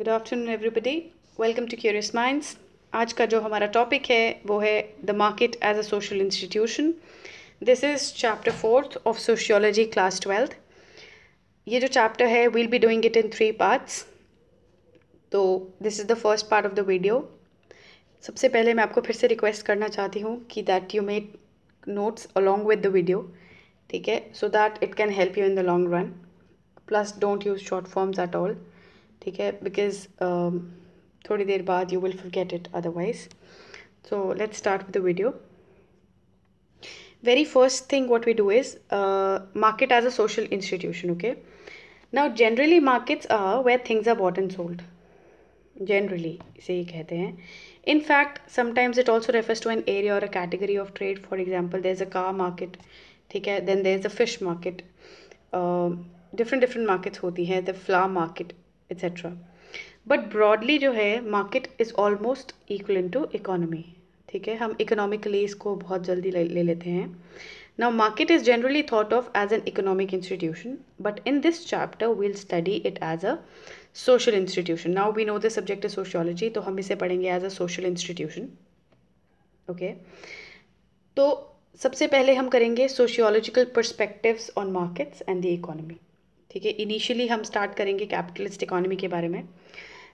Good afternoon everybody welcome to curious minds आज का जो हमारा टॉपिक है वो है the market as a social institution this is chapter fourth of sociology class twelfth ये जो चैप्टर है we'll be doing it in three parts तो this is the first part of the video सबसे पहले मैं आपको फिर से रिक्वेस्ट करना चाहती हूँ कि that you make notes along with the video ठीक है so that it can help you in the long run plus don't use short forms at all ठीक है बिकॉज um, थोड़ी देर बाद you will forget it otherwise so let's start with the video very first thing what we do is market as a social institution okay now generally markets are where things are bot and sold generally इसे ये कहते हैं in fact sometimes it also refers to an area और a category of trade for example there is a का market ठीक है then there is a fish market different different markets होती हैं the flea market etcetera but broadly जो है market is almost equal in to economy ठीक है हम इकोनॉमिकली इसको बहुत जल्दी ले, ले लेते हैं now market is generally thought of as an economic institution but in this chapter we'll study it as a social institution now we know the subject is sociology तो हम इसे पढ़ेंगे as a social institution okay तो सबसे पहले हम करेंगे sociological perspective on markets and the economy ठीक है इनिशियली हम स्टार्ट करेंगे कैपिटलिस्ट इकोनॉमी के बारे में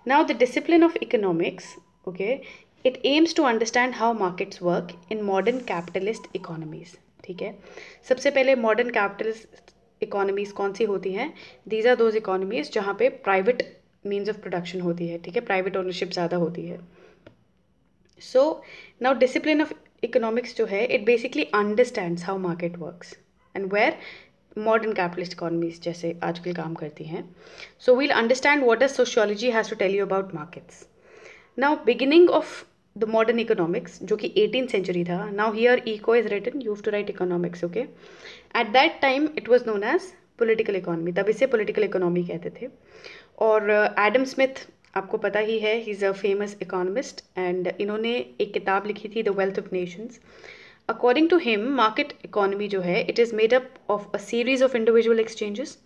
now the discipline of economics okay it aims to understand how markets work in modern capitalist economies ठीक है सबसे पहले मॉडर्न कैपिटलिस्ट इकोनॉमीज़ कौन सी होती हैं दीज आर दोज इकोनॉमीज़ जहाँ पे प्राइवेट मीन्स ऑफ प्रोडक्शन होती है ठीक है प्राइवेट ओनरशिप ज़्यादा होती है so now discipline of economics जो है it basically understand how market works and where modern capitalist economies जैसे आजकल काम करती हैं so we'll understand what is sociology has to tell you about markets now beginning of the modern economics जो कि eighteen century था now here eco is written you to write economics okay at that time it was known as political economy तब इसे political economy कहते थे और Adam uh, Smith आपको पता ही है he is a famous economist and इन्होंने एक किताब लिखी थी the wealth of nations according to him market economy जो है it is made up of a series of individual exchanges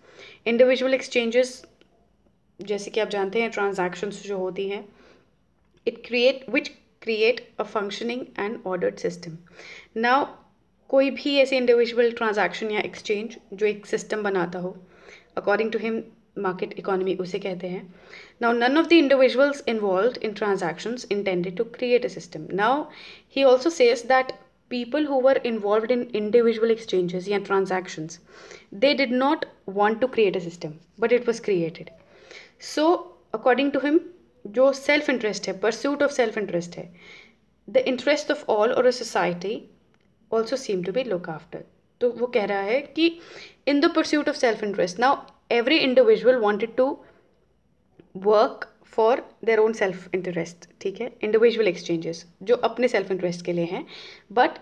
individual exchanges जैसे कि आप जानते हैं ट्रांजेक्शन्स जो होती हैं it create which create a functioning and ordered system now कोई भी ऐसे इंडिविजुअल ट्रांजेक्शन या एक्सचेंज जो एक सिस्टम बनाता हो according to him market economy उसे कहते हैं now none of the individuals involve in transaction intended to create a system now he also says that people who were involved in individual exchanges and transactions they did not want to create a system but it was created so according to him jo self interest hai pursuit of self interest hai the interest of all or a society also seem to be looked after to wo keh raha hai ki in the pursuit of self interest now every individual wanted to work for their own self interest ठीक है individual exchanges जो अपने self interest के लिए हैं but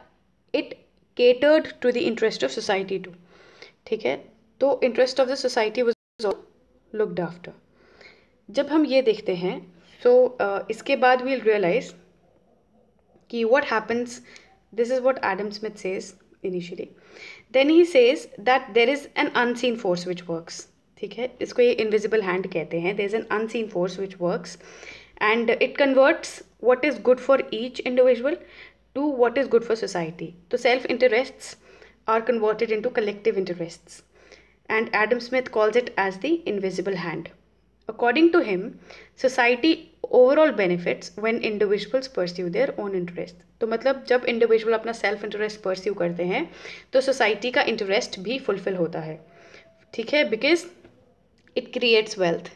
it catered to the interest of society too ठीक है तो interest of the society was looked after जब हम ये देखते हैं सो so, uh, इसके बाद वील रियलाइज कि what happens this is what Adam Smith says initially then he says that there is an unseen force which works ठीक है इसको ये इनविजिबल हैंड कहते हैं they is an unseen force which works and it converts what is good for each individual to what is good for society तो self interest are converted into collective interest and Adam Smith calls it as the invisible hand according to him society overall benefits when individuals pursue their own interest तो मतलब जब individual अपना self interest pursue करते हैं तो society का interest भी fulfil होता है ठीक है because it creates wealth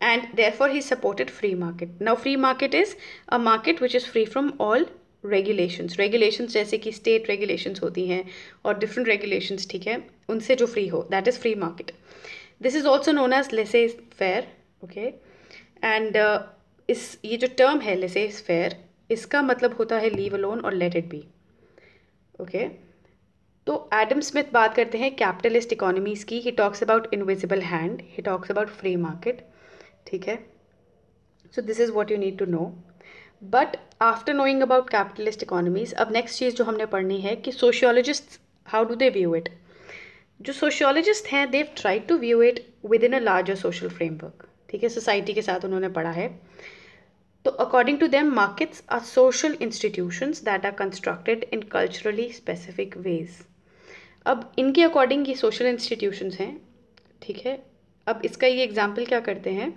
and therefore he supported free market now free market is a market which is free from all regulations regulations जैसे कि state regulations होती हैं और different regulations ठीक है उनसे जो free हो that is free market this is also known as laissez fair okay and uh, इस ये जो term है laissez fair इसका मतलब होता है leave alone और let it be okay तो एडम स्मिथ बात करते हैं कैपिटलिस्ट इकोनॉमीज़ की he talks about invisible hand he talks about free market ठीक है so this is what you need to know but after knowing about capitalist economies अब next चीज़ जो हमने पढ़नी है कि sociologist how do they view it जो सोशियोलॉजिस्ट हैं they try to view it within a larger social framework ठीक है सोसाइटी के साथ उन्होंने पढ़ा है तो according to them markets are social institutions that are constructed in culturally specific ways अब इनके अकॉर्डिंग ये सोशल इंस्टीट्यूशन हैं ठीक है अब इसका ये एग्जाम्पल क्या करते हैं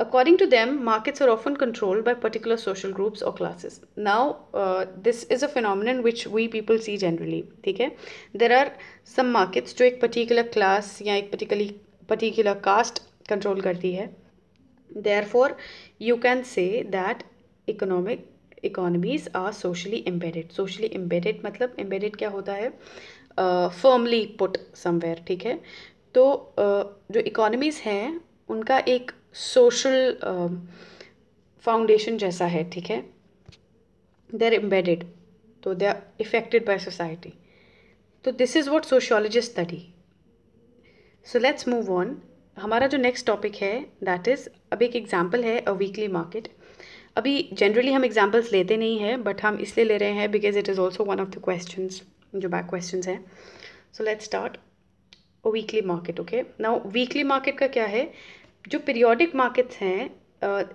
according to them markets are often control by particular social groups और classes now this is a phenomenon which we people see generally ठीक है देर आर सम मार्केट्स जो एक पर्टिकुलर क्लास या एक पर्टिकुली पर्टिकुलर कास्ट कंट्रोल करती है there for you can say that economic economies are socially embedded socially embedded मतलब embedded क्या होता है फर्मली पुट समवेयर ठीक है तो uh, जो इकोनॉमीज़ हैं उनका एक सोशल फाउंडेशन uh, जैसा है ठीक है दे आर एम्बेडेड तो they are affected by society तो this is what sociologist study so let's move on हमारा जो नेक्स्ट टॉपिक है दैट इज़ अब एक एग्जाम्पल है अ वीकली मार्केट अभी जनरली हम एग्जाम्पल्स लेते नहीं हैं बट हम इसलिए ले रहे हैं because it is also one of the question जो बैक क्वेश्चन हैं so let's start weekly market okay now weekly market का क्या है जो पीरियोडिक मार्केट्स हैं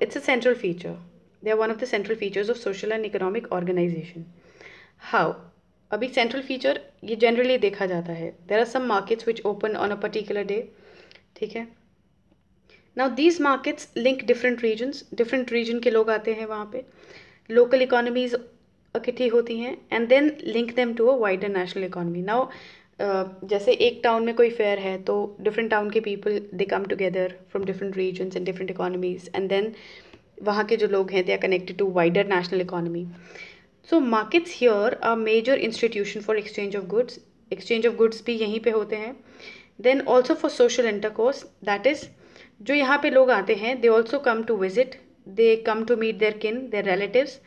it's a central feature they are one of the central features of social and economic organization how अभी central feature ये generally देखा जाता है there are some markets which open on a particular day ठीक है now these markets link different regions different region के लोग आते हैं वहाँ पे लोकल इकोनॉमीज इकट्ठी होती हैं and then link them to a wider national economy now जैसे एक टाउन में कोई फेयर है तो डिफरेंट टाउन के people they come together from different region and different economies and then वहाँ के जो लोग हैं they are connected to wider national economy so markets here a major institution for exchange of goods exchange of goods भी यहीं पे होते हैं then also for social intercourse that is जो यहाँ पे लोग आते हैं they also come to visit they come to meet their kin their relatives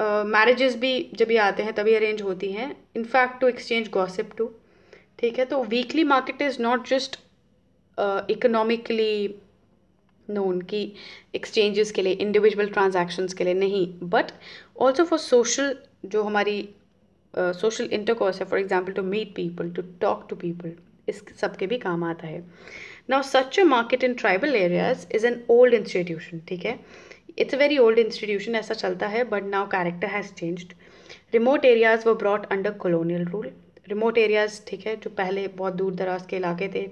marriages uh, भी जब ये आते हैं तभी अरेंज होती हैं in fact to exchange gossip to ठीक है तो weekly market is not just economically known कि एक्सचेंजेस के लिए इंडिविजुअल ट्रांजैक्शंस के लिए नहीं बट ऑल्सो फॉर सोशल जो हमारी सोशल uh, है for example to meet people to talk to people इस सब के भी काम आता है now such a market in tribal areas is an old institution ठीक है it's a very old institution ऐसा चलता है but now character has changed remote areas वो brought under colonial rule remote areas ठीक है जो पहले बहुत दूर दराज के इलाके थे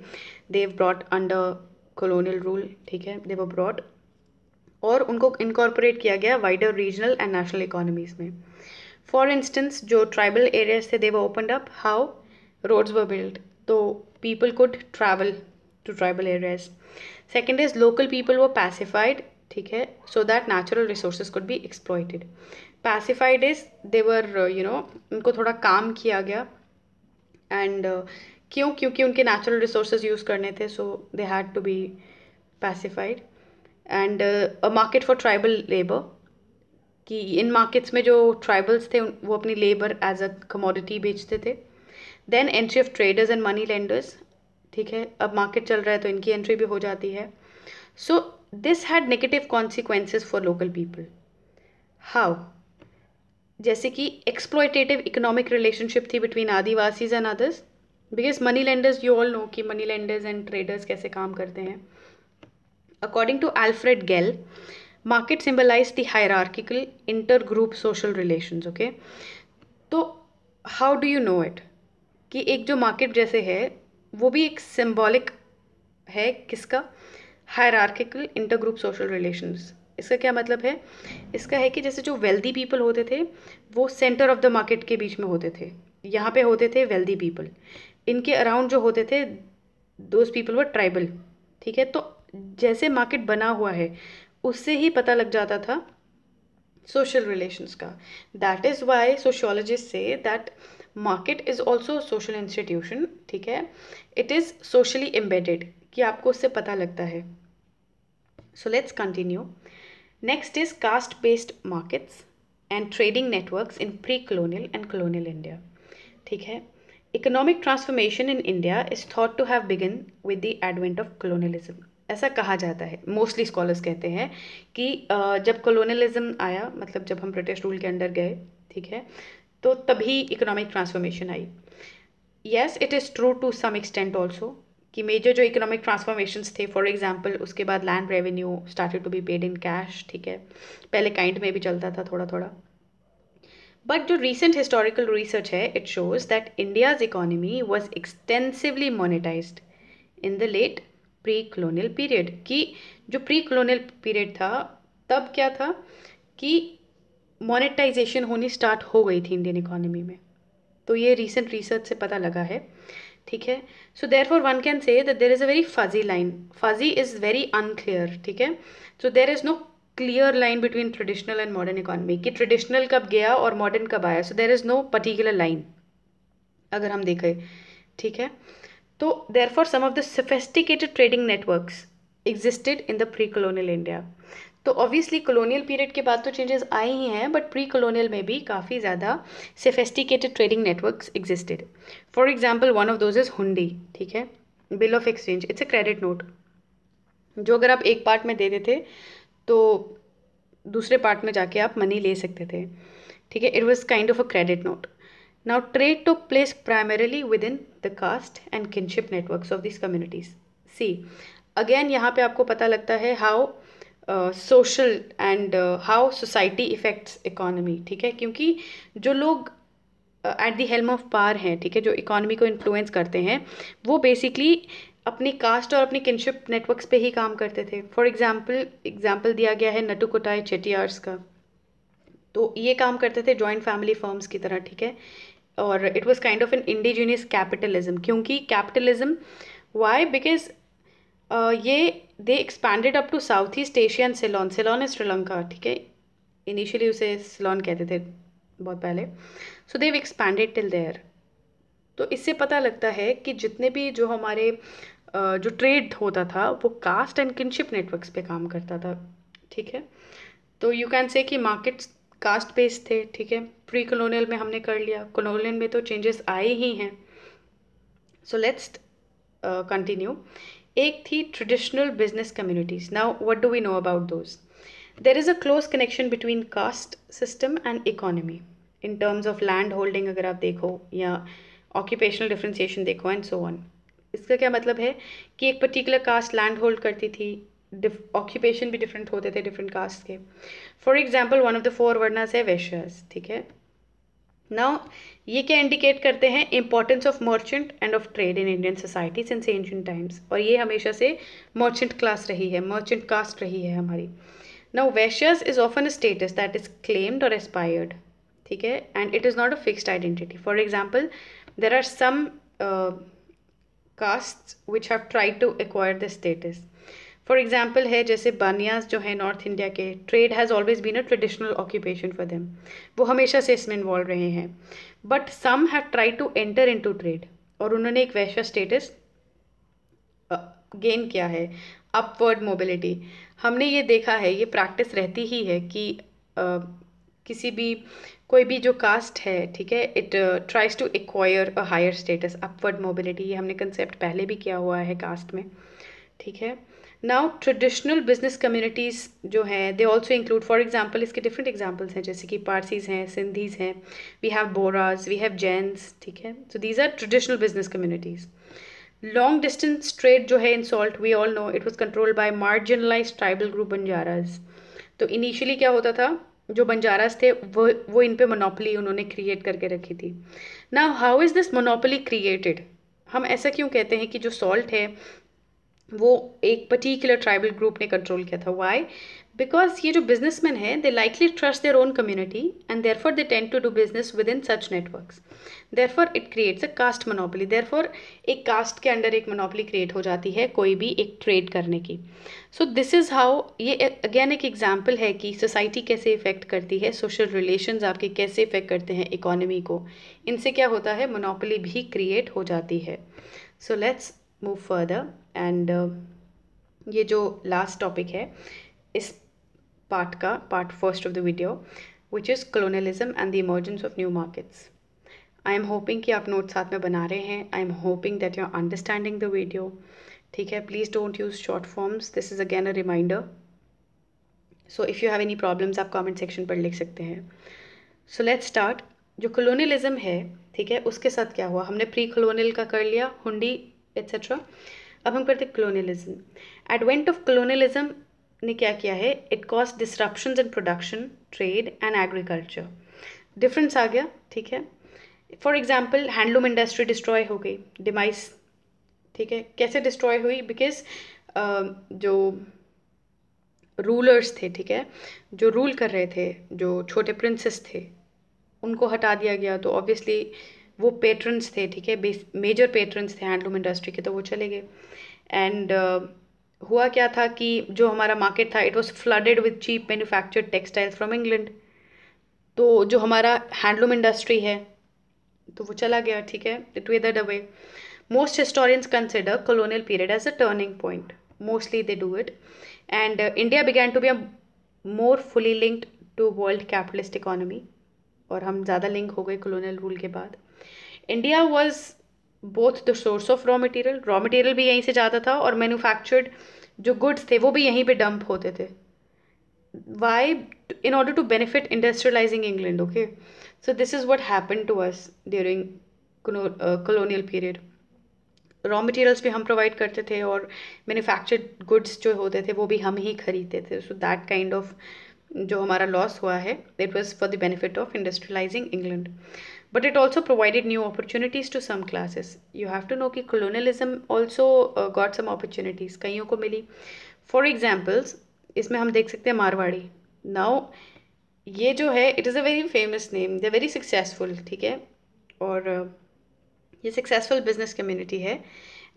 they brought under colonial rule ठीक है देव ब्रॉट और उनको इनकॉर्पोरेट किया गया wider regional and national economies में फॉर इंस्टेंस जो ट्राइबल एरियाज थे they open up how roads were build तो people could travel to tribal areas second is local people वो पैसिफाइड ठीक है so that natural resources could be exploited pacified is they were you know उनको थोड़ा काम किया गया एंड uh, क्यों क्योंकि उनके नेचुरल रिसोर्सेज यूज़ करने थे so they had to be pacified and a market for tribal labour कि इन मार्केट्स में जो ट्राइबल्स थे वो अपनी लेबर एज अ कमोडिटी बेचते थे then entry of traders and money lenders ठीक है अब मार्केट चल रहा है तो इनकी एंट्री भी हो जाती है so this had negative consequences for local people how जैसे कि एक्सप्लोइटेटिव इकोनॉमिक रिलेशनशिप थी between Adivasis and others because money lenders you all know कि मनी लेंडर्स एंड ट्रेडर्स कैसे काम करते हैं according to Alfred Gell market symbolise the hierarchical inter group social relation okay तो how do you know it कि एक जो market जैसे है वो भी एक सिम्बॉलिक है किसका हायरार्किकल इंटरग्रुप सोशल रिलेशंस इसका क्या मतलब है इसका है कि जैसे जो वेल्दी पीपल होते थे वो सेंटर ऑफ द मार्केट के बीच में होते थे यहाँ पे होते थे वेल्दी पीपल इनके अराउंड जो होते थे दोज पीपल व ट्राइबल ठीक है तो जैसे मार्केट बना हुआ है उससे ही पता लग जाता था सोशल रिलेशंस का that is why sociologist say that market is also social institution ठीक है इट इज़ सोशली एम्बेडेड कि आपको उससे पता लगता है so let's continue next is caste based markets and trading networks in pre colonial and colonial India ठीक है economic transformation in India is thought to have begin with the advent of colonialism ऐसा कहा जाता है mostly scholars कहते हैं कि जब कॉलोनियलिज्म आया मतलब जब हम ब्रिटिश रूल के अंडर गए ठीक है तो तभी इकोनॉमिक ट्रांसफॉर्मेशन आई yes it is true to some extent also कि मेजर जो इकोनॉमिक ट्रांसफॉर्मेशंस थे फॉर एग्जांपल उसके बाद land revenue started to be paid in cash ठीक है पहले काइंड में भी चलता था थोड़ा थोड़ा बट जो रिसेंट हिस्टोरिकल रिसर्च है it shows that India's economy was extensively monetize in the late pre colonial period कि जो प्री कलोनियल पीरियड था तब क्या था कि मोनेटाइजेशन होनी स्टार्ट हो गई थी इंडियन इकोनॉमी में तो ये रिसेंट रिसर्च से पता लगा है ठीक है so therefore one can say that there is a very fuzzy line fuzzy is very unclear ठीक है so there is no clear line between traditional and modern economy कि ट्रेडिशनल कब गया और मॉडर्न कब आया so there is no particular line अगर हम देखें ठीक है तो therefore some of the sophisticated trading networks existed in the pre colonial India तो ऑब्वियसली कॉलोनियल पीरियड के बाद तो चेंजेस आए ही हैं बट प्री कॉलोनियल में भी काफ़ी ज़्यादा sophisticated trading networks existed for example one of those is hundi ठीक है bill of exchange it's a credit note जो अगर आप एक पार्ट में देते थे तो दूसरे पार्ट में जाके आप मनी ले सकते थे ठीक है it was kind of a credit note now trade took place primarily within the caste and kinship network of this communities see again यहाँ पे आपको पता लगता है how social and how society affects economy ठीक है क्योंकि जो लोग एट दी हेल्म ऑफ पार हैं ठीक है जो इकोनॉमी को इन्फ्लुएंस करते हैं वो बेसिकली अपनी कास्ट और अपनी किनशिप नेटवर्क्स पे ही काम करते थे फॉर एग्जांपल एग्जांपल दिया गया है नटू कोटाई चेटियार्स का तो ये काम करते थे जॉइंट फैमिली फर्म्स की तरह ठीक है और it was kind of an indigenous capitalism क्योंकि कैपिटलिज्म वाई बिकॉज ये they expanded up to South East Asia and Ceylon Ceylon है श्रीलंका ठीक है इनिशियली उसे सिलोन कहते थे बहुत पहले so they expanded till there तो इससे पता लगता है कि जितने भी जो हमारे जो ट्रेड होता था वो कास्ट एंड किनशिप नेटवर्क्स पे काम करता था ठीक है तो यू कैन से कि मार्केट्स कास्ट बेस्ड थे ठीक है प्री कॉलोनियल में हमने कर लिया कॉलोनियल में तो चेंजेस आए ही हैं सो लेट्स कंटिन्यू एक थी traditional business communities now what do we know about those there is a close connection between caste system and economy in terms of land holding अगर आप देखो या ऑक्यूपेशनल डिफ्रेंसीशन देखो and so on इसका क्या मतलब है कि एक पर्टिकुलर कास्ट लैंड होल्ड करती थी ऑक्यूपेशन भी डिफरेंट होते थे डिफरेंट कास्ट के for example one of the four varnas है वेशर्स ठीक है नाउ ये क्या इंडिकेट करते हैं importance of merchant and of trade in Indian society since ancient times और ये हमेशा से मर्चेंट क्लास रही है मर्चेंट कास्ट रही है हमारी now Vaishyas is often status that is claimed और एस्पायर्ड ठीक है and it is not a fixed identity for example there are some caste which have try to acquire the status for example है जैसे बानियाज जो है नॉर्थ इंडिया के trade has always been a traditional occupation for them वो हमेशा से इसमें involve रहे हैं but some have try to enter in to trade और उन्होंने एक वैश्य स्टेटस गेन किया है अपवर्ड मोबिलिटी हमने ये देखा है ये प्रैक्टिस रहती ही है कि आ, किसी भी कोई भी जो कास्ट है ठीक है it tries to acquire a higher status upward mobility ये हमने कंसेप्ट पहले भी किया हुआ है कास्ट में ठीक है नाउ ट्रेडिशनल बिजनेस कम्युनिटीज़ जो हैं they also include for example इसके डिफरेंट एग्जाम्पल्स हैं जैसे कि पारसीज हैं सिंधीज़ हैं we have Bohras we have Jains ठीक है so these are traditional business communities long distance trade जो है in salt we all know it was control by marginalize tribal group Banjaras तो इनिशियली क्या होता था जो बंजाराज थे वो वो इन पे मोनोपली उन्होंने क्रिएट करके रखी थी ना how is this monopoly created हम ऐसा क्यों कहते हैं कि जो सॉल्ट है वो एक पर्टिकुलर ट्राइबल ग्रुप ने कंट्रोल किया था वाई बिकॉज ये जो बिजनेसमैन है they likely trust their own community and therefore they tend to do business within such network therefore it creates a caste monopoly therefore एक caste के under एक monopoly create हो जाती है कोई भी एक trade करने की सो दिस इज़ हाउ ये अगेन एक एग्जाम्पल है कि सोसाइटी कैसे इफेक्ट करती है सोशल रिलेशन आपके कैसे इफेक्ट करते हैं इकोनॉमी को इनसे क्या होता है मोनोपली भी क्रिएट हो जाती है so let's move further and ये जो लास्ट टॉपिक है इस पार्ट का part first of the video which is colonialism and the emergence of new markets I am hoping कि आप नोट्स साथ में बना रहे हैं I am hoping that you are understanding the video ठीक है please don't use short forms this is again a reminder so if you have any problems आप कॉमेंट सेक्शन पर लिख सकते हैं सो लेट्स स्टार्ट जो कलोनलिज्म है ठीक है उसके साथ क्या हुआ हमने प्री कलोनियल का कर लिया हुंडी एक्सेट्रा अब हम करते हैं colonialism एडवेंट ऑफ colonialism ने क्या किया है it cause disruption in production trade and agriculture difference आ गया ठीक है for example handloom industry destroy हो गई डिमाइस ठीक है कैसे डिस्ट्रॉय हुई बिकॉज जो रूलर्स थे ठीक है जो रूल कर रहे थे जो छोटे प्रिंसेस थे उनको हटा दिया गया तो ऑब्वियसली वो पेटर्नस थे ठीक है मेजर पेटर्नस थे हैंडलूम इंडस्ट्री के तो वो चले गए एंड uh, हुआ क्या था कि जो हमारा मार्केट था it was flooded with cheap manufactured textile from England तो जो हमारा हैंडलूम इंडस्ट्री है तो वो चला गया ठीक है it way the way most historians consider colonial period as a turning point mostly they do it and India began to be a more fully linked to world capitalist economy और हम ज़्यादा लिंक हो गए colonial rule के बाद India was both the source of raw material raw material भी यहीं से जाता था और मैन्युफैक्चर्ड जो गुड्स थे वो भी यहीं पे डंप होते थे why in order to benefit industrialising England okay so this is what happen to us during colonial period raw materials भी हम प्रोवाइड करते थे और मैन्युफैक्चर्ड गुड्स जो होते थे वो भी हम ही खरीदते थे सो दैट काइंड ऑफ जो हमारा लॉस हुआ है it was for the benefit of industrialising England but it also provided new opportunities to some classes you have to know कि colonialism also got some opportunities कईयों को मिली for examples इसमें हम देख सकते हैं मारवाड़ी नाउ ये जो है it is a very famous name the very successful ठीक है और uh, ये सक्सेसफुल बिजनेस कम्युनिटी है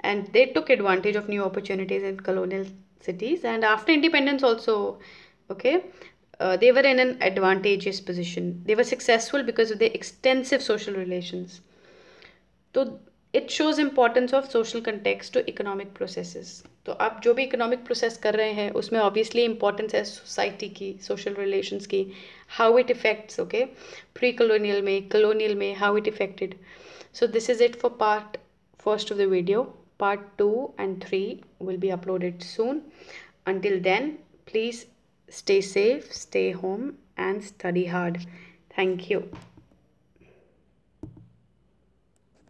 and they took advantage of new opportunities in colonial cities and after independence also okay uh, they were in an advantageous position. They were successful because of their extensive social relations. So it shows importance of social context to economic processes. So, आप जो भी economic process कर रहे हैं उसमें obviously importance है society की social relations की how it affects okay pre colonial में colonial में how it affected. So this is it for part first of the video. Part 2 and 3 will be uploaded soon. Until then, please Stay safe, stay home, and study hard. Thank you.